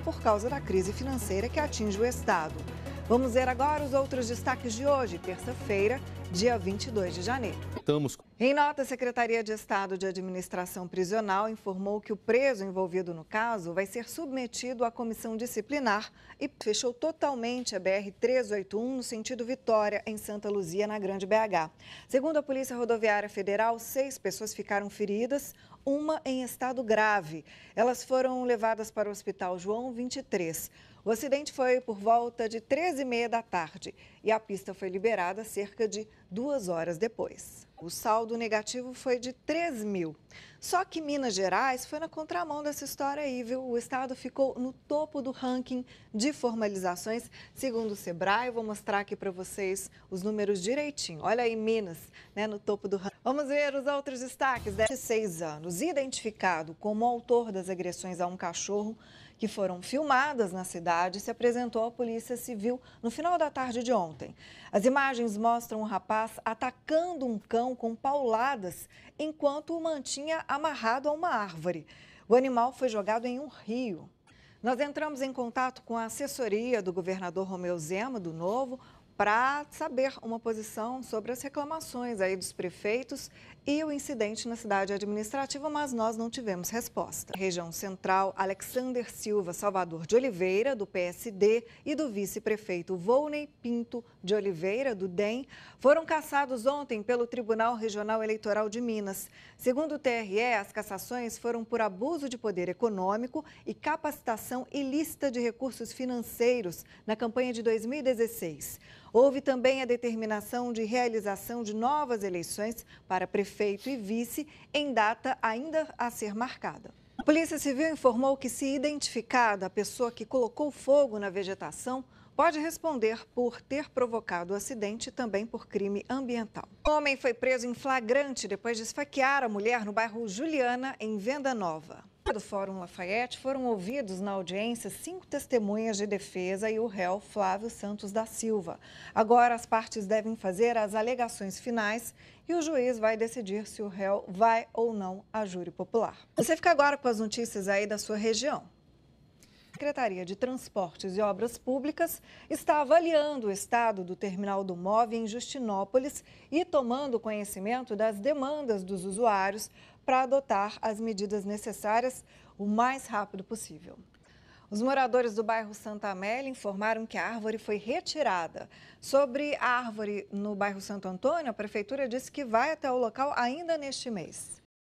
por causa da crise financeira que atinge o Estado. Vamos ver agora os outros destaques de hoje, terça-feira, dia 22 de janeiro. Estamos. Em nota, a Secretaria de Estado de Administração Prisional informou que o preso envolvido no caso vai ser submetido à comissão disciplinar e fechou totalmente a BR-381 no sentido Vitória, em Santa Luzia, na Grande BH. Segundo a Polícia Rodoviária Federal, seis pessoas ficaram feridas, uma em estado grave. Elas foram levadas para o Hospital João 23. O acidente foi por volta de 13h30 da tarde e a pista foi liberada cerca de duas horas depois. O saldo negativo foi de 3 mil. Só que Minas Gerais foi na contramão dessa história aí, viu? O estado ficou no topo do ranking de formalizações, segundo o Sebrae. vou mostrar aqui para vocês os números direitinho. Olha aí, Minas, né, no topo do ranking. Vamos ver os outros destaques. 16 anos, identificado como autor das agressões a um cachorro, que foram filmadas na cidade, se apresentou à Polícia Civil no final da tarde de ontem. As imagens mostram o um rapaz atacando um cão com pauladas enquanto o mantinha amarrado a uma árvore. O animal foi jogado em um rio. Nós entramos em contato com a assessoria do governador Romeu Zema, do Novo, para saber uma posição sobre as reclamações aí dos prefeitos e o incidente na cidade administrativa, mas nós não tivemos resposta. Região Central, Alexander Silva Salvador de Oliveira, do PSD, e do vice-prefeito Volney Pinto de Oliveira, do DEM, foram cassados ontem pelo Tribunal Regional Eleitoral de Minas. Segundo o TRE, as cassações foram por abuso de poder econômico e capacitação ilícita de recursos financeiros na campanha de 2016. Houve também a determinação de realização de novas eleições para prefeito e vice em data ainda a ser marcada. A Polícia Civil informou que, se identificada, a pessoa que colocou fogo na vegetação pode responder por ter provocado o acidente e também por crime ambiental. O homem foi preso em flagrante depois de esfaquear a mulher no bairro Juliana, em Venda Nova do Fórum Lafayette foram ouvidos na audiência cinco testemunhas de defesa e o réu Flávio Santos da Silva. Agora as partes devem fazer as alegações finais e o juiz vai decidir se o réu vai ou não a júri popular. Você fica agora com as notícias aí da sua região. Secretaria de Transportes e Obras Públicas está avaliando o estado do terminal do MOV em Justinópolis e tomando conhecimento das demandas dos usuários para adotar as medidas necessárias o mais rápido possível. Os moradores do bairro Santa Amélia informaram que a árvore foi retirada. Sobre a árvore no bairro Santo Antônio, a prefeitura disse que vai até o local ainda neste mês.